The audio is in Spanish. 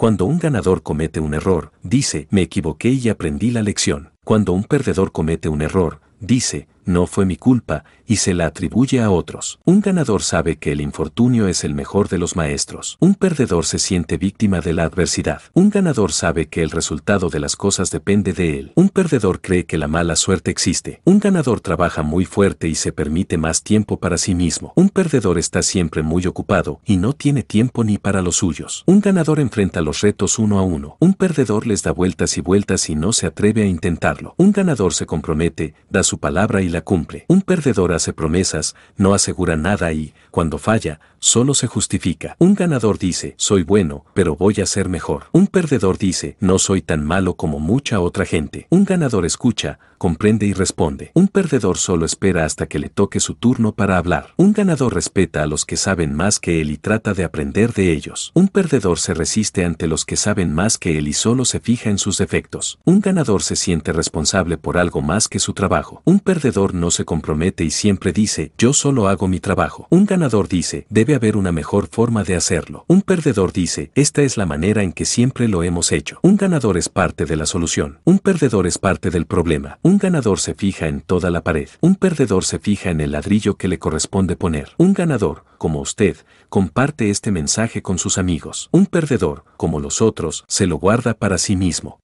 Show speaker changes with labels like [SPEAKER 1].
[SPEAKER 1] Cuando un ganador comete un error, dice, me equivoqué y aprendí la lección. Cuando un perdedor comete un error, dice, no fue mi culpa, y se la atribuye a otros. Un ganador sabe que el infortunio es el mejor de los maestros. Un perdedor se siente víctima de la adversidad. Un ganador sabe que el resultado de las cosas depende de él. Un perdedor cree que la mala suerte existe. Un ganador trabaja muy fuerte y se permite más tiempo para sí mismo. Un perdedor está siempre muy ocupado y no tiene tiempo ni para los suyos. Un ganador enfrenta los retos uno a uno. Un perdedor les da vueltas y vueltas y no se atreve a intentarlo. Un ganador se compromete, da su palabra y la cumple. Un perdedor hace promesas, no asegura nada y, cuando falla, solo se justifica. Un ganador dice, soy bueno, pero voy a ser mejor. Un perdedor dice, no soy tan malo como mucha otra gente. Un ganador escucha, comprende y responde. Un perdedor solo espera hasta que le toque su turno para hablar. Un ganador respeta a los que saben más que él y trata de aprender de ellos. Un perdedor se resiste ante los que saben más que él y solo se fija en sus defectos. Un ganador se siente responsable por algo más que su trabajo. Un perdedor no se compromete y siempre dice, yo solo hago mi trabajo. Un ganador dice, debe haber una mejor forma de hacerlo. Un perdedor dice, esta es la manera en que siempre lo hemos hecho. Un ganador es parte de la solución. Un perdedor es parte del problema. Un ganador se fija en toda la pared. Un perdedor se fija en el ladrillo que le corresponde poner. Un ganador, como usted, comparte este mensaje con sus amigos. Un perdedor, como los otros, se lo guarda para sí mismo.